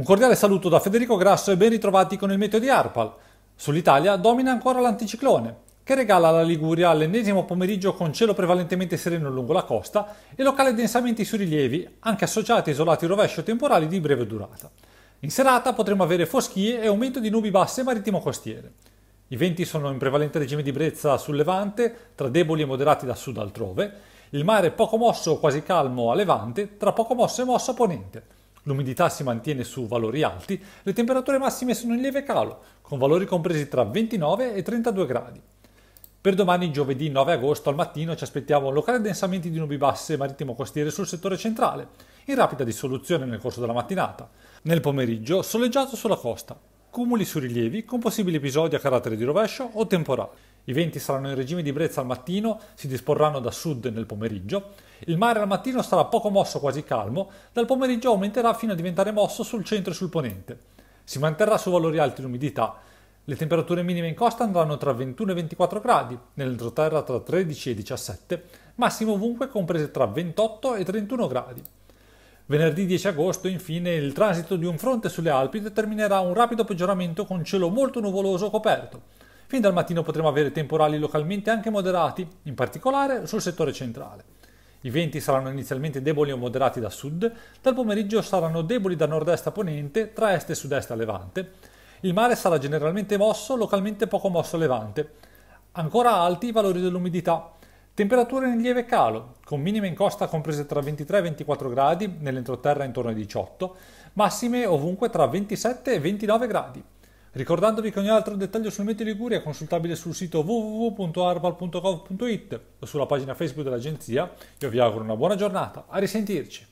Un cordiale saluto da Federico Grasso e ben ritrovati con il meteo di Arpal. Sull'Italia domina ancora l'anticiclone, che regala alla Liguria l'ennesimo pomeriggio con cielo prevalentemente sereno lungo la costa e locali densamenti sui rilievi, anche associati a isolati rovescio temporali di breve durata. In serata potremo avere foschie e aumento di nubi basse marittimo-costiere. I venti sono in prevalente regime di brezza sul levante, tra deboli e moderati da sud altrove, il mare poco mosso o quasi calmo a levante, tra poco mosso e mosso a ponente. L'umidità si mantiene su valori alti, le temperature massime sono in lieve calo, con valori compresi tra 29 e 32 gradi. Per domani, giovedì 9 agosto, al mattino ci aspettiamo locali addensamenti di nubi basse marittimo costiere sul settore centrale, in rapida dissoluzione nel corso della mattinata. Nel pomeriggio, soleggiato sulla costa, cumuli su rilievi con possibili episodi a carattere di rovescio o temporale. I venti saranno in regime di brezza al mattino, si disporranno da sud nel pomeriggio. Il mare al mattino sarà poco mosso, quasi calmo, dal pomeriggio aumenterà fino a diventare mosso sul centro e sul ponente. Si manterrà su valori alti l'umidità. Le temperature minime in costa andranno tra 21 e 24 gradi, nell'entroterra tra 13 e 17, massimo ovunque comprese tra 28 e 31 gradi. Venerdì 10 agosto, infine, il transito di un fronte sulle Alpi determinerà un rapido peggioramento con cielo molto nuvoloso coperto. Fin dal mattino potremo avere temporali localmente anche moderati, in particolare sul settore centrale. I venti saranno inizialmente deboli o moderati da sud, dal pomeriggio saranno deboli da nord-est a ponente, tra est e sud-est a levante. Il mare sarà generalmente mosso, localmente poco mosso a levante. Ancora alti i valori dell'umidità. Temperature in lieve calo, con minime in costa comprese tra 23 e 24 gradi, nell'entroterra intorno ai 18, massime ovunque tra 27 e 29 gradi. Ricordandovi che ogni altro dettaglio sul Mete Liguria è consultabile sul sito www.arbal.gov.it o sulla pagina Facebook dell'agenzia, io vi auguro una buona giornata, a risentirci!